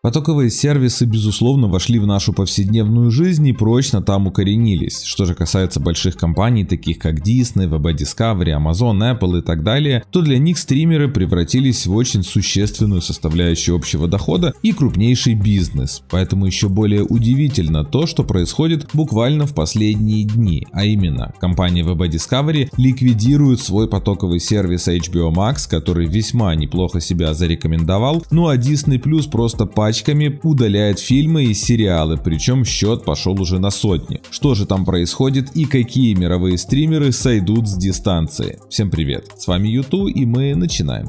Потоковые сервисы, безусловно, вошли в нашу повседневную жизнь и прочно там укоренились. Что же касается больших компаний, таких как Disney, VB Discovery, Amazon, Apple и так далее, то для них стримеры превратились в очень существенную составляющую общего дохода и крупнейший бизнес. Поэтому еще более удивительно то, что происходит буквально в последние дни. А именно, компания VB Discovery ликвидирует свой потоковый сервис HBO Max, который весьма неплохо себя зарекомендовал, ну а Disney Plus просто по пачками удаляет фильмы и сериалы, причем счет пошел уже на сотни. Что же там происходит и какие мировые стримеры сойдут с дистанции? Всем привет, с вами Юту и мы начинаем.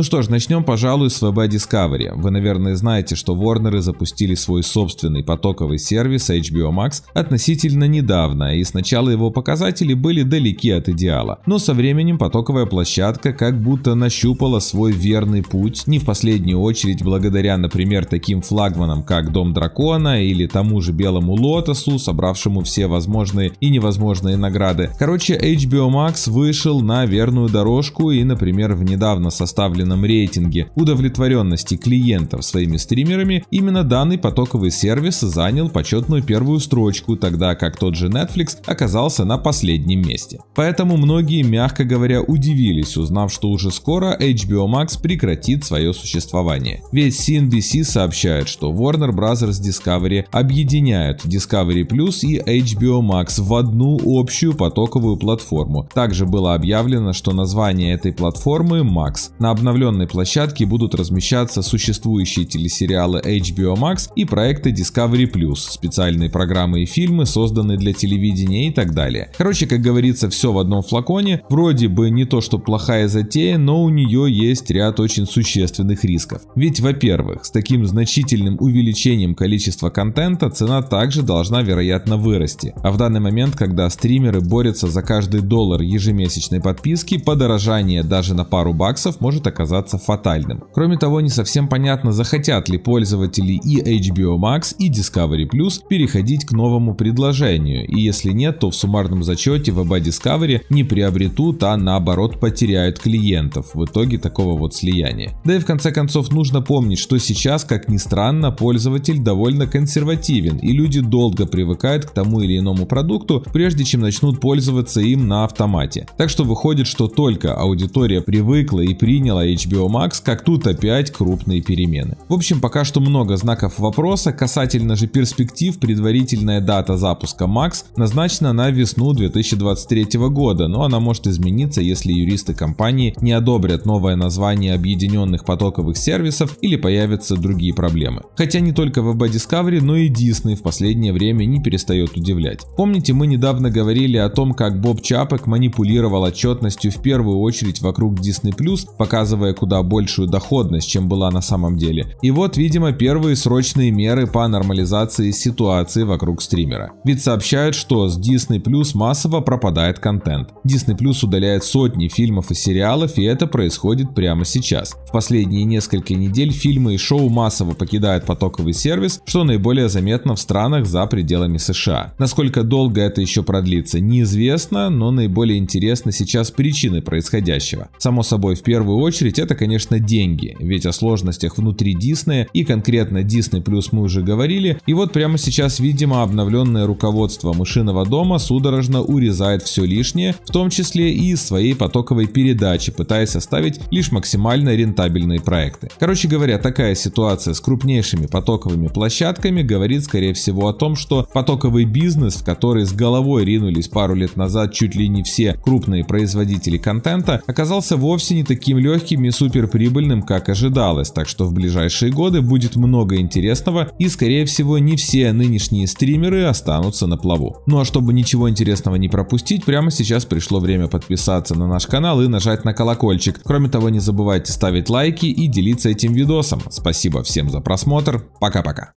Ну что ж, начнем, пожалуй, с VB Discovery. Вы, наверное, знаете, что Warner запустили свой собственный потоковый сервис HBO Max относительно недавно, и сначала его показатели были далеки от идеала. Но со временем потоковая площадка как будто нащупала свой верный путь, не в последнюю очередь благодаря, например, таким флагманам, как Дом Дракона или тому же Белому Лотосу, собравшему все возможные и невозможные награды. Короче, HBO Max вышел на верную дорожку и, например, в недавно составленном собственном рейтинге удовлетворенности клиентов своими стримерами, именно данный потоковый сервис занял почетную первую строчку, тогда как тот же Netflix оказался на последнем месте. Поэтому многие, мягко говоря, удивились, узнав, что уже скоро HBO Max прекратит свое существование. Ведь CNBC сообщает, что Warner Bros. Discovery объединяют Discovery Plus и HBO Max в одну общую потоковую платформу. Также было объявлено, что название этой платформы Max. На обновленном обновленной площадке будут размещаться существующие телесериалы HBO Max и проекты Discovery+, специальные программы и фильмы, созданные для телевидения и так далее. Короче, как говорится, все в одном флаконе. Вроде бы не то, что плохая затея, но у нее есть ряд очень существенных рисков. Ведь, во-первых, с таким значительным увеличением количества контента цена также должна, вероятно, вырасти. А в данный момент, когда стримеры борются за каждый доллар ежемесячной подписки, подорожание даже на пару баксов может оказаться оказаться фатальным. Кроме того, не совсем понятно, захотят ли пользователи и HBO Max, и Discovery Plus переходить к новому предложению, и если нет, то в суммарном зачете в Discovery не приобретут, а наоборот потеряют клиентов в итоге такого вот слияния. Да и в конце концов нужно помнить, что сейчас, как ни странно, пользователь довольно консервативен, и люди долго привыкают к тому или иному продукту, прежде чем начнут пользоваться им на автомате. Так что выходит, что только аудитория привыкла и приняла HBO Max, как тут опять крупные перемены. В общем, пока что много знаков вопроса, касательно же перспектив предварительная дата запуска Max назначена на весну 2023 года, но она может измениться, если юристы компании не одобрят новое название объединенных потоковых сервисов или появятся другие проблемы. Хотя не только в Discovery, но и Disney в последнее время не перестает удивлять. Помните, мы недавно говорили о том, как Боб Чапок манипулировал отчетностью в первую очередь вокруг Disney+, показывая показывая куда большую доходность, чем была на самом деле. И вот, видимо, первые срочные меры по нормализации ситуации вокруг стримера. Ведь сообщают, что с Disney Plus массово пропадает контент. Disney Plus удаляет сотни фильмов и сериалов, и это происходит прямо сейчас. В последние несколько недель фильмы и шоу массово покидают потоковый сервис, что наиболее заметно в странах за пределами США. Насколько долго это еще продлится, неизвестно, но наиболее интересны сейчас причины происходящего. Само собой, в первую очередь это, конечно, деньги, ведь о сложностях внутри Диснея и конкретно Disney Plus мы уже говорили, и вот прямо сейчас, видимо, обновленное руководство мышиного дома судорожно урезает все лишнее, в том числе и из своей потоковой передачи, пытаясь оставить лишь максимально рентабельные проекты. Короче говоря, такая ситуация с крупнейшими потоковыми площадками говорит скорее всего о том, что потоковый бизнес, в который с головой ринулись пару лет назад чуть ли не все крупные производители контента, оказался вовсе не таким легким таким суперприбыльным, как ожидалось, так что в ближайшие годы будет много интересного и скорее всего не все нынешние стримеры останутся на плаву. Ну а чтобы ничего интересного не пропустить, прямо сейчас пришло время подписаться на наш канал и нажать на колокольчик. Кроме того, не забывайте ставить лайки и делиться этим видосом. Спасибо всем за просмотр, пока-пока.